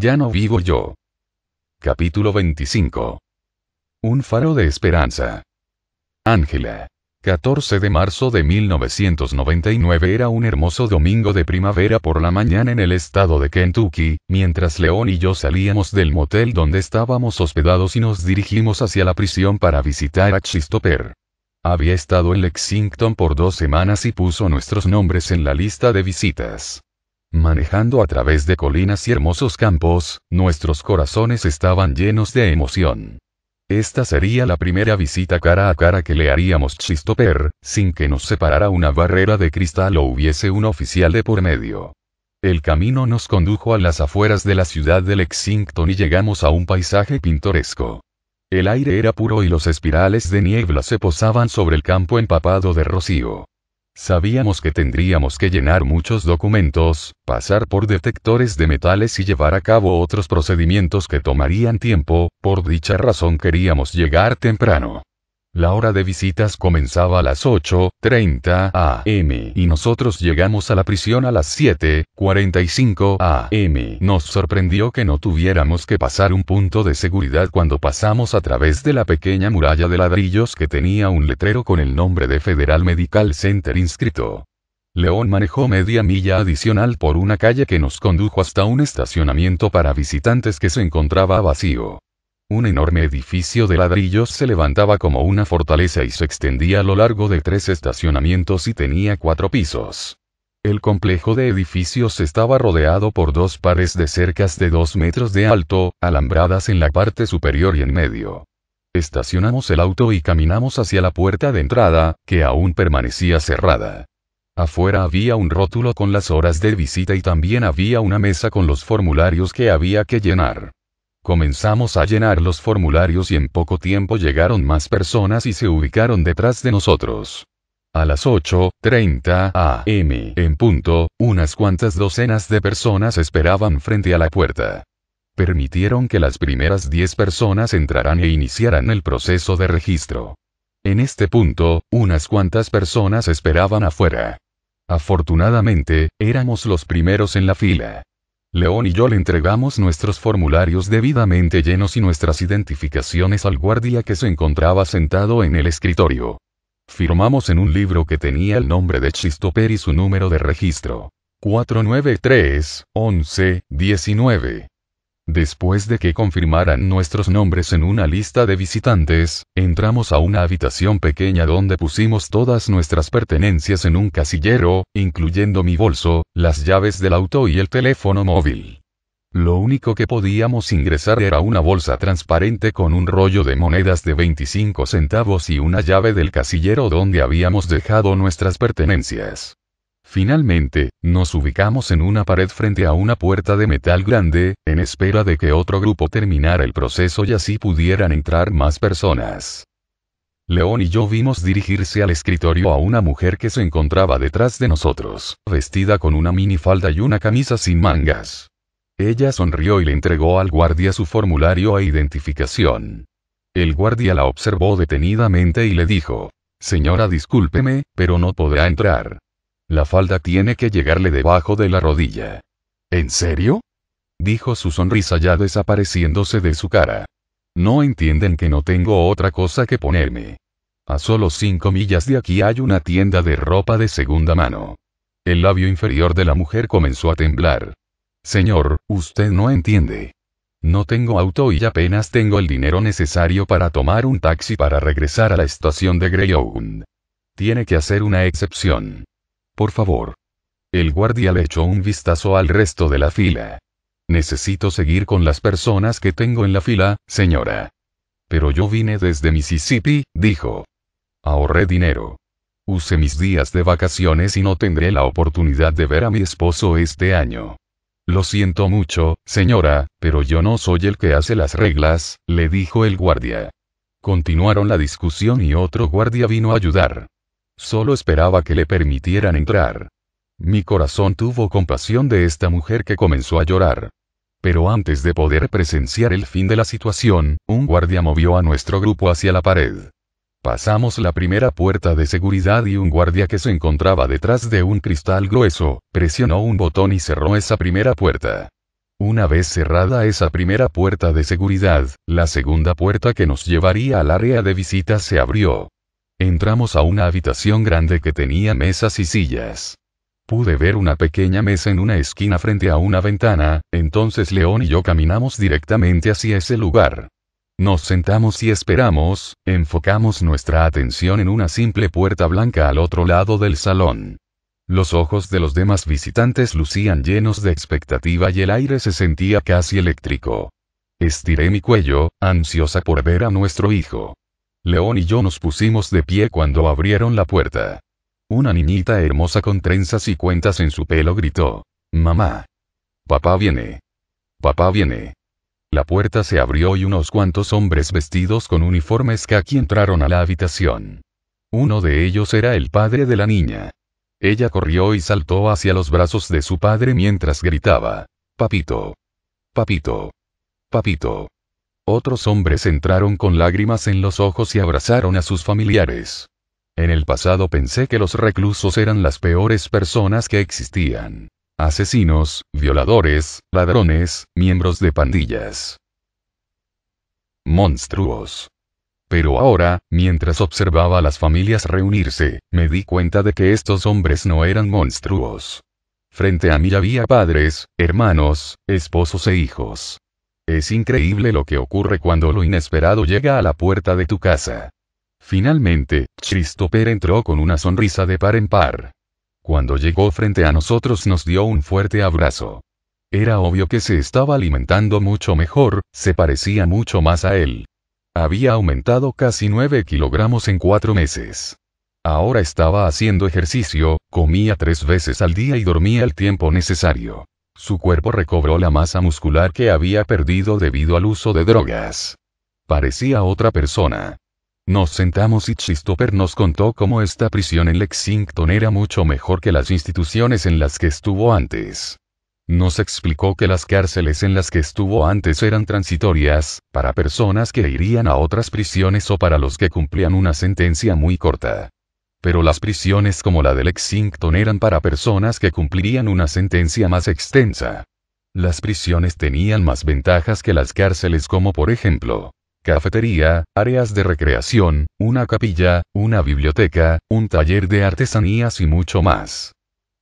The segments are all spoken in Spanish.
Ya no vivo yo. Capítulo 25. Un faro de esperanza. Ángela. 14 de marzo de 1999 era un hermoso domingo de primavera por la mañana en el estado de Kentucky, mientras León y yo salíamos del motel donde estábamos hospedados y nos dirigimos hacia la prisión para visitar a Christopher. Había estado en Lexington por dos semanas y puso nuestros nombres en la lista de visitas. Manejando a través de colinas y hermosos campos, nuestros corazones estaban llenos de emoción. Esta sería la primera visita cara a cara que le haríamos Chistoper, sin que nos separara una barrera de cristal o hubiese un oficial de por medio. El camino nos condujo a las afueras de la ciudad de Lexington y llegamos a un paisaje pintoresco. El aire era puro y los espirales de niebla se posaban sobre el campo empapado de rocío. Sabíamos que tendríamos que llenar muchos documentos, pasar por detectores de metales y llevar a cabo otros procedimientos que tomarían tiempo, por dicha razón queríamos llegar temprano. La hora de visitas comenzaba a las 8.30 am y nosotros llegamos a la prisión a las 7.45 am. Nos sorprendió que no tuviéramos que pasar un punto de seguridad cuando pasamos a través de la pequeña muralla de ladrillos que tenía un letrero con el nombre de Federal Medical Center inscrito. León manejó media milla adicional por una calle que nos condujo hasta un estacionamiento para visitantes que se encontraba vacío. Un enorme edificio de ladrillos se levantaba como una fortaleza y se extendía a lo largo de tres estacionamientos y tenía cuatro pisos. El complejo de edificios estaba rodeado por dos pares de cercas de dos metros de alto, alambradas en la parte superior y en medio. Estacionamos el auto y caminamos hacia la puerta de entrada, que aún permanecía cerrada. Afuera había un rótulo con las horas de visita y también había una mesa con los formularios que había que llenar. Comenzamos a llenar los formularios y en poco tiempo llegaron más personas y se ubicaron detrás de nosotros. A las 8.30 am, en punto, unas cuantas docenas de personas esperaban frente a la puerta. Permitieron que las primeras 10 personas entraran e iniciaran el proceso de registro. En este punto, unas cuantas personas esperaban afuera. Afortunadamente, éramos los primeros en la fila. León y yo le entregamos nuestros formularios debidamente llenos y nuestras identificaciones al guardia que se encontraba sentado en el escritorio. Firmamos en un libro que tenía el nombre de Chistoper y su número de registro. 493, 11, 19. Después de que confirmaran nuestros nombres en una lista de visitantes, entramos a una habitación pequeña donde pusimos todas nuestras pertenencias en un casillero, incluyendo mi bolso, las llaves del auto y el teléfono móvil. Lo único que podíamos ingresar era una bolsa transparente con un rollo de monedas de 25 centavos y una llave del casillero donde habíamos dejado nuestras pertenencias. Finalmente, nos ubicamos en una pared frente a una puerta de metal grande, en espera de que otro grupo terminara el proceso y así pudieran entrar más personas. León y yo vimos dirigirse al escritorio a una mujer que se encontraba detrás de nosotros, vestida con una minifalda y una camisa sin mangas. Ella sonrió y le entregó al guardia su formulario e identificación. El guardia la observó detenidamente y le dijo, Señora, discúlpeme, pero no podrá entrar. La falda tiene que llegarle debajo de la rodilla. ¿En serio? dijo su sonrisa ya desapareciéndose de su cara. No entienden que no tengo otra cosa que ponerme. A solo cinco millas de aquí hay una tienda de ropa de segunda mano. El labio inferior de la mujer comenzó a temblar. Señor, usted no entiende. No tengo auto y apenas tengo el dinero necesario para tomar un taxi para regresar a la estación de Greyhound. Tiene que hacer una excepción. Por favor. El guardia le echó un vistazo al resto de la fila. Necesito seguir con las personas que tengo en la fila, señora. Pero yo vine desde Mississippi, dijo. Ahorré dinero. Use mis días de vacaciones y no tendré la oportunidad de ver a mi esposo este año. Lo siento mucho, señora, pero yo no soy el que hace las reglas, le dijo el guardia. Continuaron la discusión y otro guardia vino a ayudar. Solo esperaba que le permitieran entrar. Mi corazón tuvo compasión de esta mujer que comenzó a llorar. Pero antes de poder presenciar el fin de la situación, un guardia movió a nuestro grupo hacia la pared. Pasamos la primera puerta de seguridad y un guardia que se encontraba detrás de un cristal grueso, presionó un botón y cerró esa primera puerta. Una vez cerrada esa primera puerta de seguridad, la segunda puerta que nos llevaría al área de visitas se abrió. Entramos a una habitación grande que tenía mesas y sillas. Pude ver una pequeña mesa en una esquina frente a una ventana, entonces León y yo caminamos directamente hacia ese lugar. Nos sentamos y esperamos, enfocamos nuestra atención en una simple puerta blanca al otro lado del salón. Los ojos de los demás visitantes lucían llenos de expectativa y el aire se sentía casi eléctrico. Estiré mi cuello, ansiosa por ver a nuestro hijo. León y yo nos pusimos de pie cuando abrieron la puerta. Una niñita hermosa con trenzas y cuentas en su pelo gritó. Mamá. Papá viene. Papá viene. La puerta se abrió y unos cuantos hombres vestidos con uniformes khaki entraron a la habitación. Uno de ellos era el padre de la niña. Ella corrió y saltó hacia los brazos de su padre mientras gritaba. Papito. Papito. Papito. Otros hombres entraron con lágrimas en los ojos y abrazaron a sus familiares. En el pasado pensé que los reclusos eran las peores personas que existían. Asesinos, violadores, ladrones, miembros de pandillas. Monstruos. Pero ahora, mientras observaba a las familias reunirse, me di cuenta de que estos hombres no eran monstruos. Frente a mí había padres, hermanos, esposos e hijos. Es increíble lo que ocurre cuando lo inesperado llega a la puerta de tu casa. Finalmente, Christopher entró con una sonrisa de par en par. Cuando llegó frente a nosotros nos dio un fuerte abrazo. Era obvio que se estaba alimentando mucho mejor, se parecía mucho más a él. Había aumentado casi 9 kilogramos en cuatro meses. Ahora estaba haciendo ejercicio, comía tres veces al día y dormía el tiempo necesario. Su cuerpo recobró la masa muscular que había perdido debido al uso de drogas. Parecía otra persona. Nos sentamos y Christopher nos contó cómo esta prisión en Lexington era mucho mejor que las instituciones en las que estuvo antes. Nos explicó que las cárceles en las que estuvo antes eran transitorias, para personas que irían a otras prisiones o para los que cumplían una sentencia muy corta pero las prisiones como la de Lexington eran para personas que cumplirían una sentencia más extensa. Las prisiones tenían más ventajas que las cárceles como por ejemplo, cafetería, áreas de recreación, una capilla, una biblioteca, un taller de artesanías y mucho más.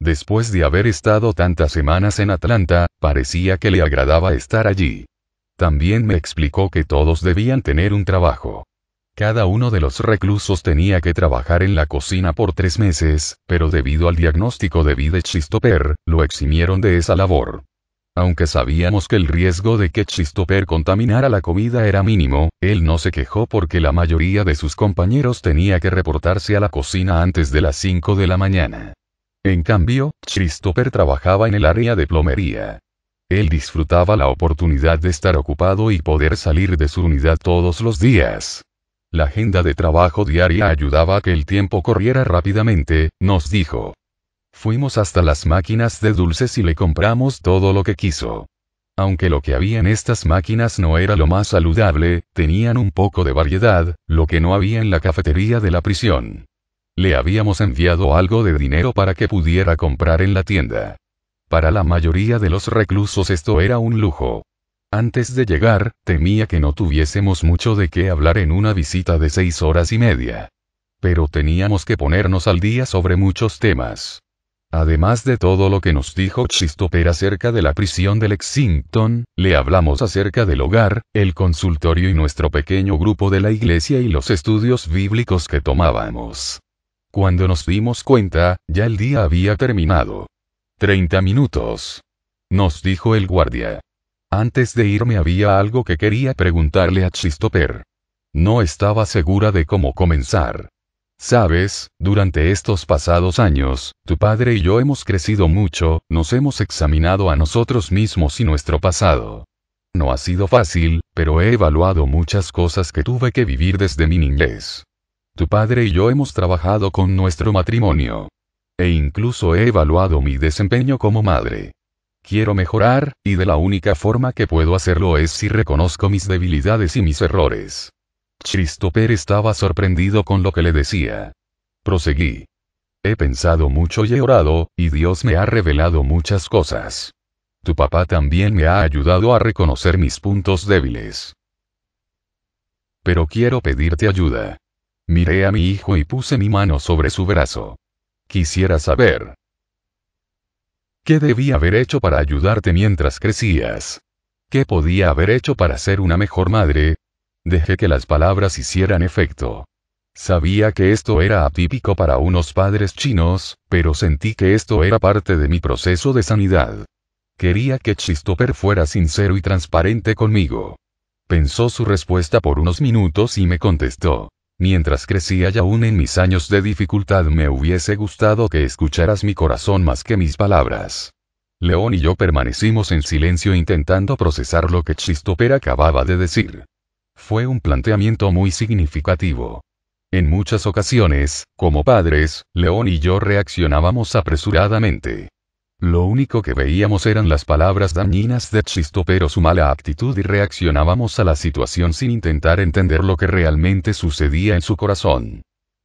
Después de haber estado tantas semanas en Atlanta, parecía que le agradaba estar allí. También me explicó que todos debían tener un trabajo. Cada uno de los reclusos tenía que trabajar en la cocina por tres meses, pero debido al diagnóstico de vida Chistoper, lo eximieron de esa labor. Aunque sabíamos que el riesgo de que Chistoper contaminara la comida era mínimo, él no se quejó porque la mayoría de sus compañeros tenía que reportarse a la cocina antes de las 5 de la mañana. En cambio, Christopher trabajaba en el área de plomería. Él disfrutaba la oportunidad de estar ocupado y poder salir de su unidad todos los días. La agenda de trabajo diaria ayudaba a que el tiempo corriera rápidamente, nos dijo. Fuimos hasta las máquinas de dulces y le compramos todo lo que quiso. Aunque lo que había en estas máquinas no era lo más saludable, tenían un poco de variedad, lo que no había en la cafetería de la prisión. Le habíamos enviado algo de dinero para que pudiera comprar en la tienda. Para la mayoría de los reclusos esto era un lujo. Antes de llegar, temía que no tuviésemos mucho de qué hablar en una visita de seis horas y media. Pero teníamos que ponernos al día sobre muchos temas. Además de todo lo que nos dijo Christopher acerca de la prisión de Lexington, le hablamos acerca del hogar, el consultorio y nuestro pequeño grupo de la iglesia y los estudios bíblicos que tomábamos. Cuando nos dimos cuenta, ya el día había terminado. Treinta minutos. Nos dijo el guardia. Antes de irme había algo que quería preguntarle a Chistoper. No estaba segura de cómo comenzar. Sabes, durante estos pasados años, tu padre y yo hemos crecido mucho, nos hemos examinado a nosotros mismos y nuestro pasado. No ha sido fácil, pero he evaluado muchas cosas que tuve que vivir desde mi niñez. Tu padre y yo hemos trabajado con nuestro matrimonio. E incluso he evaluado mi desempeño como madre. Quiero mejorar, y de la única forma que puedo hacerlo es si reconozco mis debilidades y mis errores. Christopher estaba sorprendido con lo que le decía. Proseguí. He pensado mucho y he orado, y Dios me ha revelado muchas cosas. Tu papá también me ha ayudado a reconocer mis puntos débiles. Pero quiero pedirte ayuda. Miré a mi hijo y puse mi mano sobre su brazo. Quisiera saber, ¿Qué debía haber hecho para ayudarte mientras crecías? ¿Qué podía haber hecho para ser una mejor madre? Dejé que las palabras hicieran efecto. Sabía que esto era atípico para unos padres chinos, pero sentí que esto era parte de mi proceso de sanidad. Quería que Chistoper fuera sincero y transparente conmigo. Pensó su respuesta por unos minutos y me contestó. Mientras crecía y aún en mis años de dificultad me hubiese gustado que escucharas mi corazón más que mis palabras. León y yo permanecimos en silencio intentando procesar lo que Chistoper acababa de decir. Fue un planteamiento muy significativo. En muchas ocasiones, como padres, León y yo reaccionábamos apresuradamente. Lo único que veíamos eran las palabras dañinas de Chisto pero su mala actitud y reaccionábamos a la situación sin intentar entender lo que realmente sucedía en su corazón.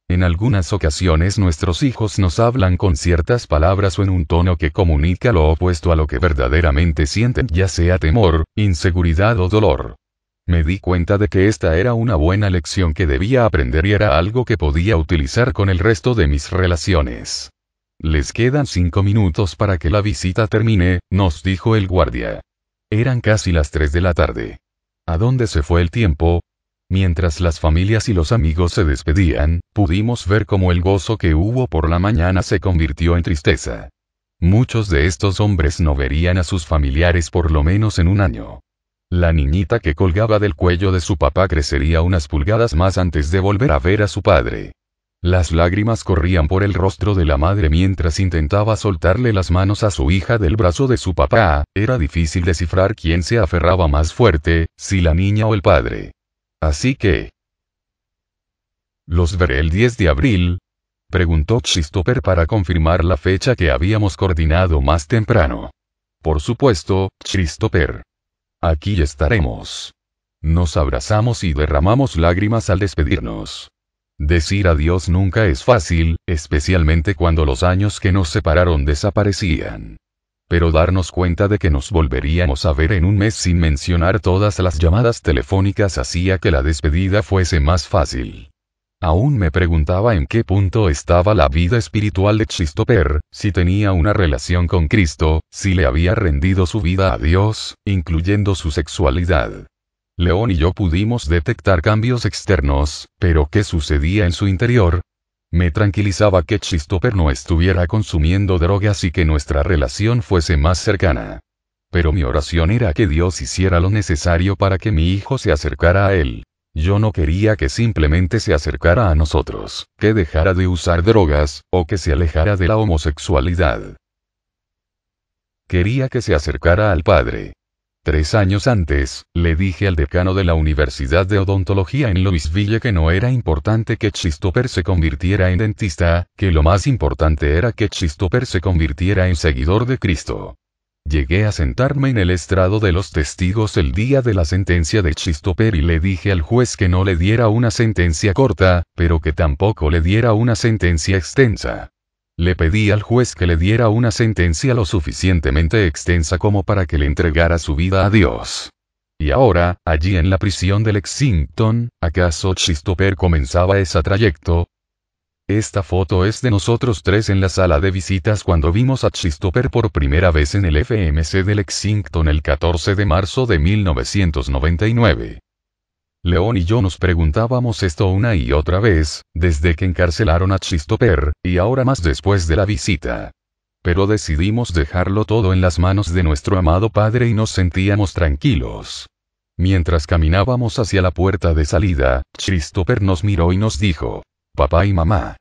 En algunas ocasiones nuestros hijos nos hablan con ciertas palabras o en un tono que comunica lo opuesto a lo que verdaderamente sienten, ya sea temor, inseguridad o dolor. Me di cuenta de que esta era una buena lección que debía aprender y era algo que podía utilizar con el resto de mis relaciones. Les quedan cinco minutos para que la visita termine, nos dijo el guardia. Eran casi las tres de la tarde. ¿A dónde se fue el tiempo? Mientras las familias y los amigos se despedían, pudimos ver cómo el gozo que hubo por la mañana se convirtió en tristeza. Muchos de estos hombres no verían a sus familiares por lo menos en un año. La niñita que colgaba del cuello de su papá crecería unas pulgadas más antes de volver a ver a su padre. Las lágrimas corrían por el rostro de la madre mientras intentaba soltarle las manos a su hija del brazo de su papá, era difícil descifrar quién se aferraba más fuerte, si la niña o el padre. Así que... ¿Los veré el 10 de abril? preguntó Christopher para confirmar la fecha que habíamos coordinado más temprano. Por supuesto, Christopher. Aquí estaremos. Nos abrazamos y derramamos lágrimas al despedirnos. Decir adiós nunca es fácil, especialmente cuando los años que nos separaron desaparecían. Pero darnos cuenta de que nos volveríamos a ver en un mes sin mencionar todas las llamadas telefónicas hacía que la despedida fuese más fácil. Aún me preguntaba en qué punto estaba la vida espiritual de Christopher, si tenía una relación con Cristo, si le había rendido su vida a Dios, incluyendo su sexualidad. León y yo pudimos detectar cambios externos, pero ¿qué sucedía en su interior? Me tranquilizaba que Christopher no estuviera consumiendo drogas y que nuestra relación fuese más cercana. Pero mi oración era que Dios hiciera lo necesario para que mi hijo se acercara a él. Yo no quería que simplemente se acercara a nosotros, que dejara de usar drogas, o que se alejara de la homosexualidad. Quería que se acercara al Padre. Tres años antes, le dije al decano de la Universidad de Odontología en Louisville que no era importante que Chistoper se convirtiera en dentista, que lo más importante era que Chistoper se convirtiera en seguidor de Cristo. Llegué a sentarme en el estrado de los testigos el día de la sentencia de Chistoper y le dije al juez que no le diera una sentencia corta, pero que tampoco le diera una sentencia extensa. Le pedí al juez que le diera una sentencia lo suficientemente extensa como para que le entregara su vida a Dios. Y ahora, allí en la prisión de Lexington, ¿acaso Christopher comenzaba ese trayecto? Esta foto es de nosotros tres en la sala de visitas cuando vimos a Christopher por primera vez en el FMC de Lexington el 14 de marzo de 1999. León y yo nos preguntábamos esto una y otra vez, desde que encarcelaron a Chistoper, y ahora más después de la visita. Pero decidimos dejarlo todo en las manos de nuestro amado padre y nos sentíamos tranquilos. Mientras caminábamos hacia la puerta de salida, Christopher nos miró y nos dijo, Papá y mamá.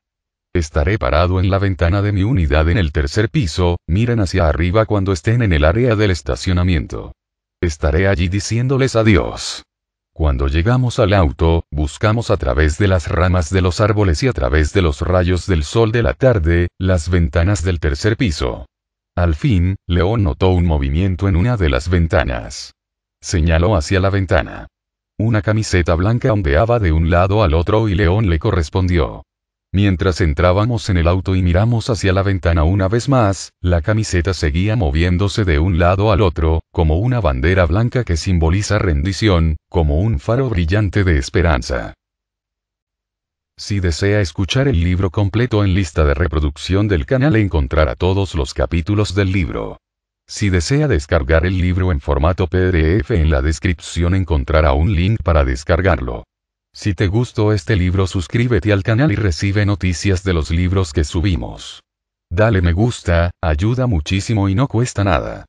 Estaré parado en la ventana de mi unidad en el tercer piso, miren hacia arriba cuando estén en el área del estacionamiento. Estaré allí diciéndoles adiós. Cuando llegamos al auto, buscamos a través de las ramas de los árboles y a través de los rayos del sol de la tarde, las ventanas del tercer piso. Al fin, León notó un movimiento en una de las ventanas. Señaló hacia la ventana. Una camiseta blanca ondeaba de un lado al otro y León le correspondió. Mientras entrábamos en el auto y miramos hacia la ventana una vez más, la camiseta seguía moviéndose de un lado al otro, como una bandera blanca que simboliza rendición, como un faro brillante de esperanza. Si desea escuchar el libro completo en lista de reproducción del canal encontrará todos los capítulos del libro. Si desea descargar el libro en formato PDF en la descripción encontrará un link para descargarlo. Si te gustó este libro suscríbete al canal y recibe noticias de los libros que subimos. Dale me gusta, ayuda muchísimo y no cuesta nada.